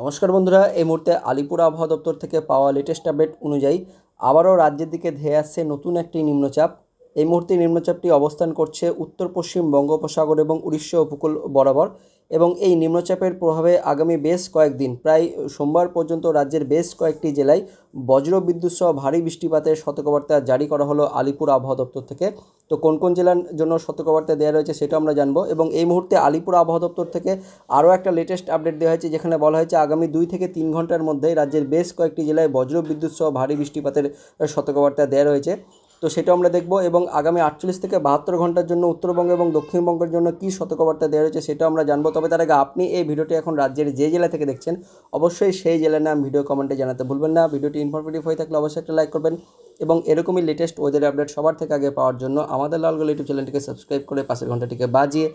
নমস্কার বন্ধুরা এই মুহূর্তে আলিপুর আবহাওয়া দপ্তর থেকে পাওয়া লেটেস্ট আপডেট অনুযায়ী আবারও রাজ্যের দিকে ধেয়ে আসছে নতুন একটি নিম্নচাপ এই মুহূর্তে নিম্নচাপটি অবস্থান করছে উত্তর পশ্চিম বঙ্গোপসাগর এবং উড়িষ্যা উপকূল বরাবর এবং এই নিম্নচাপের প্রভাবে আগামী বেশ কয়েকদিন প্রায় সোমবার পর্যন্ত রাজ্যের বেশ কয়েকটি জেলায় বজ্রবিদ্যুৎ সহ ভারী বৃষ্টিপাতের সতর্কবার্তা জারি করা হলো আলিপুর আবহাওয়া দপ্তর থেকে তো কোন কোন জেলার জন্য সতর্কবার্তা দেওয়া রয়েছে সেটা আমরা জানবো এবং এই মুহূর্তে আলিপুর আবহাওয়া দপ্তর থেকে আরও একটা লেটেস্ট আপডেট দেওয়া হয়েছে যেখানে বলা হয়েছে আগামী দুই থেকে তিন ঘন্টার মধ্যে রাজ্যের বেশ কয়েকটি জেলায় বজ্রবিদ্যুৎ সহ ভারী বৃষ্টিপাতের সতর্কবার্তা দেওয়া রয়েছে তো সেটা আমরা দেখব এবং আগামী আটচল্লিশ থেকে বাহাত্তর ঘন্টার জন্য উত্তরবঙ্গ এবং দক্ষিণবঙ্গের জন্য কী সতর্কবার্তা দেওয়া রয়েছে সেটাও আমরা জানবো তবে তার আগে আপনি এই ভিডিওটি এখন রাজ্যের যে জেলা থেকে দেখছেন অবশ্যই সেই জেলার নাম ভিডিও কমেন্টে জানাতে ভুলবেন না ভিডিওটি ইনফরমেটিভ হয়ে থাকলে অবশ্যই একটা লাইক করবেন এবং এরকমই লেটেস্ট ওয়েদার আপডেট সবার থেকে আগে পাওয়ার জন্য আমাদের লালগোল ইউটিউব চ্যানেলটিকে সাবস্ক্রাইব করে পাশের ঘন্টাটিকে বাজিয়ে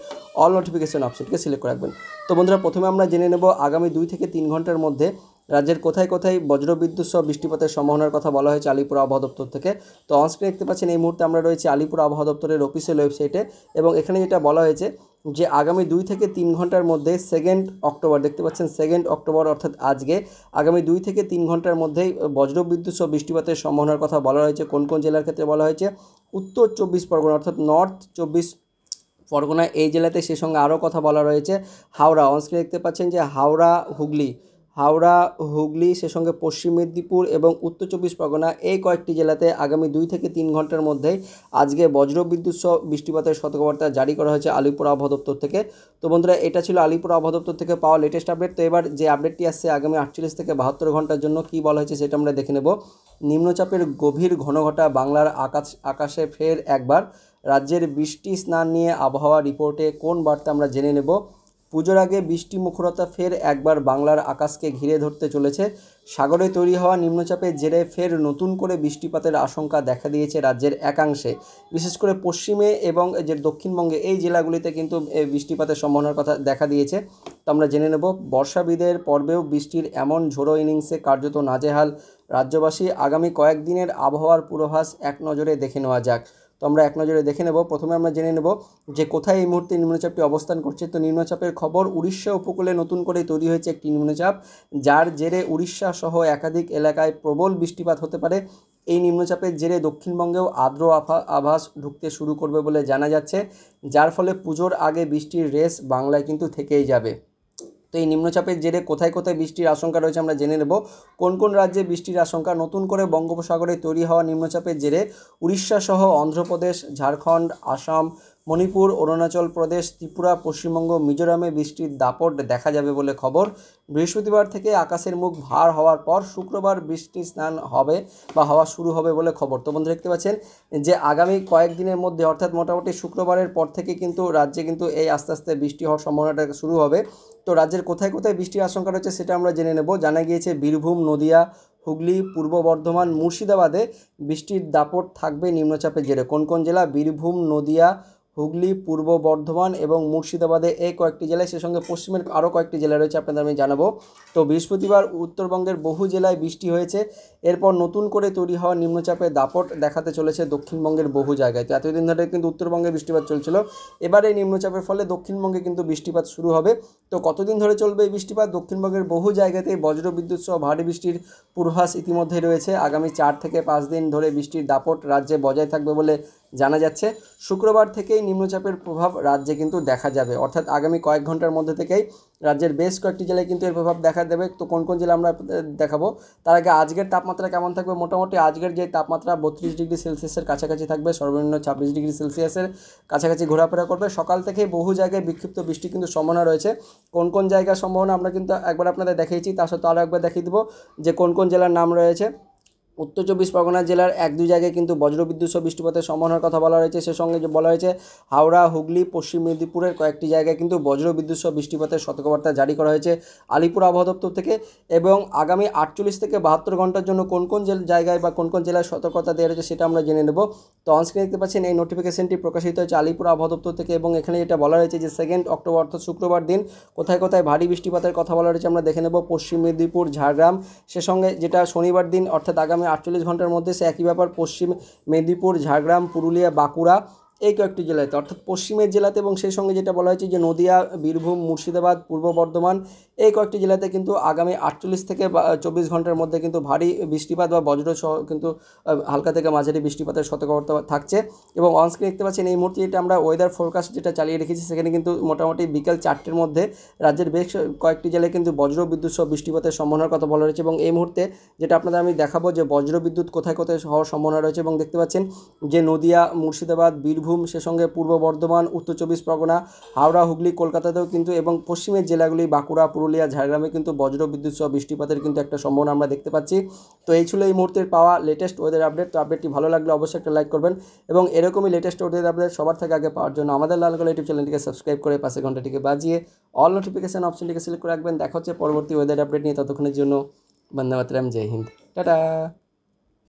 অল নোটিফিকেশন অপশনটিকে সিলেক্ট করে রাখবেন তো বন্ধুরা প্রথমে আমরা জেনে নেব আগামী দুই থেকে তিন ঘন্টার মধ্যে রাজ্যের কোথায় কোথায় বজ্রবিদ্যুৎ সহ বৃষ্টিপাতের সম্ভাবনার কথা বলা হয়েছে আলিপুর আবহাওয়া দপ্তর থেকে তো অনস্ক্রিনে দেখতে পাচ্ছেন এই মুহূর্তে আমরা রয়েছে আলিপুর আবহাওয়া দপ্তরের অফিসিয়াল ওয়েবসাইটে এবং এখানে যেটা বলা হয়েছে যে আগামী দুই থেকে তিন ঘন্টার মধ্যে সেকেন্ড অক্টোবর দেখতে পাচ্ছেন সেকেন্ড অক্টোবর অর্থাৎ আজকে আগামী দুই থেকে তিন ঘন্টার মধ্যেই বজ্রবিদ্যুৎ সহ বৃষ্টিপাতের সম্ভাবনার কথা বলা হয়েছে কোন কোন জেলার ক্ষেত্রে বলা হয়েছে উত্তর চব্বিশ পরগনা অর্থাৎ নর্থ চব্বিশ পরগনা এই জেলাতে সে সঙ্গে আরও কথা বলা রয়েছে হাওড়া অনস্ক্রিনে দেখতে পাচ্ছেন যে হাওড়া হুগলি হাওড়া হুগলি সে সঙ্গে পশ্চিম মেদিনীপুর এবং উত্তর চব্বিশ পরগনা এই কয়েকটি জেলাতে আগামী দুই থেকে তিন ঘন্টার মধ্যে আজকে বজ্রবিদ্যুৎ সহ বৃষ্টিপাতের সতর্কবার্তা জারি করা হয়েছে আলিপুর আবহাওয়া দপ্তর থেকে তো বন্ধুরা এটা ছিল আলিপুর আবহাওয়া দপ্তর থেকে পাওয়া লেটেস্ট আপডেট তো এবার যে আপডেটটি আসছে আগামী আটচল্লিশ থেকে বাহাত্তর ঘন্টার জন্য কী বলা হয়েছে সেটা আমরা দেখে নেব নিম্নচাপের গভীর ঘনঘটা বাংলার আকাশ আকাশে ফের একবার রাজ্যের বৃষ্টি স্নান নিয়ে আবহাওয়া রিপোর্টে কোন বার্তা আমরা জেনে নেব পুজোর আগে বৃষ্টি মুখরতা ফের একবার বাংলার আকাশকে ঘিরে ধরতে চলেছে সাগরে তৈরি হওয়া নিম্নচাপের জেরে ফের নতুন করে বৃষ্টিপাতের আশঙ্কা দেখা দিয়েছে রাজ্যের একাংশে বিশেষ করে পশ্চিমে এবং যে দক্ষিণবঙ্গে এই জেলাগুলিতে কিন্তু বৃষ্টিপাতের সম্ভাবনার কথা দেখা দিয়েছে তো আমরা জেনে নেব বর্ষাবিদের পর্বেও বৃষ্টির এমন ঝোড়ো ইনিংসে কার্যত নাজেহাল রাজ্যবাসী আগামী কয়েকদিনের আবহাওয়ার পূর্বাভাস এক নজরে দেখে নেওয়া যাক তো আমরা এক নজরে দেখে নেব প্রথমে আমরা জেনে নেব যে কোথায় এই মুহূর্তে নিম্নচাপটি অবস্থান করছে তো নিম্নচাপের খবর উড়িষ্যা উপকূলে নতুন করে তৈরি হয়েছে একটি নিম্নচাপ যার জেরে উড়িষ্যা সহ একাধিক এলাকায় প্রবল বৃষ্টিপাত হতে পারে এই নিম্নচাপের জেরে দক্ষিণবঙ্গেও আর্দ্র আভাস ঢুকতে শুরু করবে বলে জানা যাচ্ছে যার ফলে পুজোর আগে বৃষ্টির রেস বাংলায় কিন্তু থেকেই যাবে তো এই নিম্নচাপের জেরে কোথায় কোথায় বৃষ্টির আশঙ্কা রয়েছে আমরা জেনে নেব কোন কোন রাজ্যে বৃষ্টির আশঙ্কা নতুন করে বঙ্গোপসাগরে তৈরি হওয়া নিম্নচাপের জেরে উড়িষ্যাসহ অন্ধ্রপ্রদেশ ঝাড়খণ্ড আসাম মণিপুর অরুণাচল প্রদেশ ত্রিপুরা পশ্চিমবঙ্গ মিজোরামে বৃষ্টির দাপট দেখা যাবে বলে খবর বৃহস্পতিবার থেকে আকাশের মুখ ভার হওয়ার পর শুক্রবার বৃষ্টি স্নান হবে বা হওয়া শুরু হবে বলে খবর তো বন্ধু দেখতে পাচ্ছেন যে আগামী কয়েকদিনের মধ্যে অর্থাৎ মোটামুটি শুক্রবারের পর থেকে কিন্তু রাজ্যে কিন্তু এই আস্তে আস্তে বৃষ্টি হওয়ার সম্ভাবনাটা শুরু হবে তো রাজ্যের কোথায় কোথায় বৃষ্টির আশঙ্কা রয়েছে সেটা আমরা জেনে নেব জানা গিয়েছে বীরভূম নদিয়া হুগলি পূর্ব বর্ধমান মুর্শিদাবাদে বৃষ্টির দাপট থাকবে নিম্নচাপের জেরে কোন কোন জেলা বীরভূম নদিয়া হুগলি পূর্ব বর্ধমান এবং মুর্শিদাবাদে এই কয়েকটি জেলায় সে সঙ্গে পশ্চিমের আরও কয়েকটি জেলা রয়েছে আপনাদের আমি জানাবো তো বৃহস্পতিবার উত্তরবঙ্গের বহু জেলায় বৃষ্টি হয়েছে এরপর নতুন করে তৈরি হওয়া নিম্নচাপে দাপট দেখাতে চলেছে দক্ষিণবঙ্গের বহু জায়গায় তো এতদিন ধরে কিন্তু উত্তরবঙ্গে বৃষ্টিপাত চলছিল এবার এই নিম্নচাপের ফলে দক্ষিণবঙ্গে কিন্তু বৃষ্টিপাত শুরু হবে তো কতদিন ধরে চলবে এই বৃষ্টিপাত দক্ষিণবঙ্গের বহু জায়গাতে বিদ্যুৎ সহ ভারী বৃষ্টির পূর্বাভাস ইতিমধ্যে রয়েছে আগামী চার থেকে পাঁচ দিন ধরে বৃষ্টির দাপট রাজ্যে বজায় থাকবে বলে জানা যাচ্ছে শুক্রবার থেকেই নিম্নচাপের প্রভাব রাজ্যে কিন্তু দেখা যাবে অর্থাৎ আগামী কয়েক ঘন্টার মধ্যে থেকেই রাজ্যের বেশ কয়েকটি জেলায় কিন্তু এর প্রভাব দেখা দেবে তো কোন কোন জেলা আমরা দেখাবো তার আগে আজকের তাপমাত্রা কেমন থাকবে মোটামুটি আজকের যে তাপমাত্রা বত্রিশ ডিগ্রি সেলসিয়াসের কাছাকাছি থাকবে সর্বনিম্ন ছাব্বিশ ডিগ্রি সেলসিয়াসের কাছাকাছি ঘোরাফেরা করবে সকাল থেকে বহু জায়গায় বিক্ষিপ্ত বৃষ্টি কিন্তু সম্ভাবনা রয়েছে কোন কোন জায়গার সম্ভাবনা আমরা কিন্তু একবার আপনাদের দেখিয়েছি তার সাথে আরও একবার দেখিয়ে দেবো যে কোন কোন জেলার নাম রয়েছে উত্তর চব্বিশ পরগনা জেলার এক দুই জায়গায় কিন্তু বজ্রবিদ্যুৎ সহ বৃষ্টিপাতের সম্ভাবনার কথা বলা হয়েছে সে সঙ্গে যে বলা হয়েছে হাওড়া হুগলি পশ্চিম মেদিনীপুরের কয়েকটি জায়গায় কিন্তু বজ্রবিদ্যুৎ সহ বৃষ্টিপাতের সতর্কবার্তা জারি করা হয়েছে আলিপুর আবহাওয়া দপ্তর থেকে এবং আগামী আটচল্লিশ থেকে বাহাত্তর ঘন্টার জন্য কোন কোন জায়গায় বা কোন কোন জেলায় সতর্কতা দেওয়া হয়েছে সেটা আমরা জেনে নেব তো অনস্ক্রিনে দেখতে পাচ্ছেন এই নোটিফিকেশনটি প্রকাশিত হয়েছে আলিপুর আবহাওয়া দপ্তর থেকে এবং এখানে যেটা বলা হয়েছে যে সেকেন্ড অক্টোবর অর্থাৎ শুক্রবার দিন কোথায় কোথায় ভারী বৃষ্টিপাতের কথা বলা হয়েছে আমরা দেখে নেব পশ্চিম মেদিনীপুর ঝাড়গ্রাম সে সঙ্গে যেটা শনিবার দিন অর্থাৎ আগামী আগামী আটচল্লিশ ঘন্টার মধ্যে সে একই ব্যাপার পশ্চিম মেদিনীপুর ঝাড়গ্রাম পুরুলিয়া বাঁকুড়া এই কয়েকটি জেলাতে অর্থাৎ পশ্চিমের জেলাতে এবং সেই সঙ্গে যেটা বলা হয়েছে যে নদিয়া বীরভূম মুর্শিদাবাদ পূর্ব বর্ধমান এই কয়েকটি জেলাতে কিন্তু আগামী আটচল্লিশ থেকে চব্বিশ ঘন্টার মধ্যে কিন্তু ভারী বৃষ্টিপাত বা বজ্রসহ কিন্তু হালকা থেকে মাঝারি বৃষ্টিপাতের সতর্কতা থাকছে এবং অনস্ক্রিন দেখতে পাচ্ছেন এই মুহূর্তে যেটা আমরা ওয়েদার ফোরকাস্ট যেটা চালিয়ে রেখেছি সেখানে কিন্তু মোটামুটি বিকেল চারটের মধ্যে রাজ্যের বেশ কয়েকটি জেলায় কিন্তু বজ্র বিদ্যুৎ সহ বৃষ্টিপাতের সম্ভাবনার কথা বলা রয়েছে এবং এই মুহূর্তে যেটা আপনাদের আমি দেখাবো যে বজ্র বিদ্যুৎ কোথায় কোথায় হওয়ার সম্ভাবনা রয়েছে এবং দেখতে পাচ্ছেন যে নদিয়া মুর্শিদাবাদ বীরভূম বীরভূম সে সঙ্গে পূর্ব বর্ধমান উত্তর চব্বিশ পরগনা হাওড়া হুগলি কলকাতাতেও কিন্তু এবং পশ্চিমের জেলাগুলি বাঁকুড়া পুরুলিয়া ঝাড়গ্রামে কিন্তু বজ্র বিদ্যুৎ সহ বৃষ্টিপাতের কিন্তু একটা সম্ভাবনা আমরা দেখতে পাচ্ছি তো এই ছিল এই মুহূর্তের পাওয়া লেটেস্ট ওয়েদার আপডেট তো আপডেটটি ভালো লাগলে অবশ্যই একটা লাইক করবেন এবং এরকমই লেটেস্ট ওয়েদার আপডেট সবার থেকে আগে পাওয়ার জন্য আমাদের লাল কালো ইউটিউব চ্যানেলটিকে সাবস্ক্রাইব করে পাশে ঘন্টাটিকে বাজিয়ে অল নোটিফিকেশান অপশনটিকে সিলেক্ট করে রাখবেন দেখা হচ্ছে পরবর্তী ওয়েদার আপডেট নিয়ে ততক্ষণের জন্য বন্দে জয় হিন্দ টাটা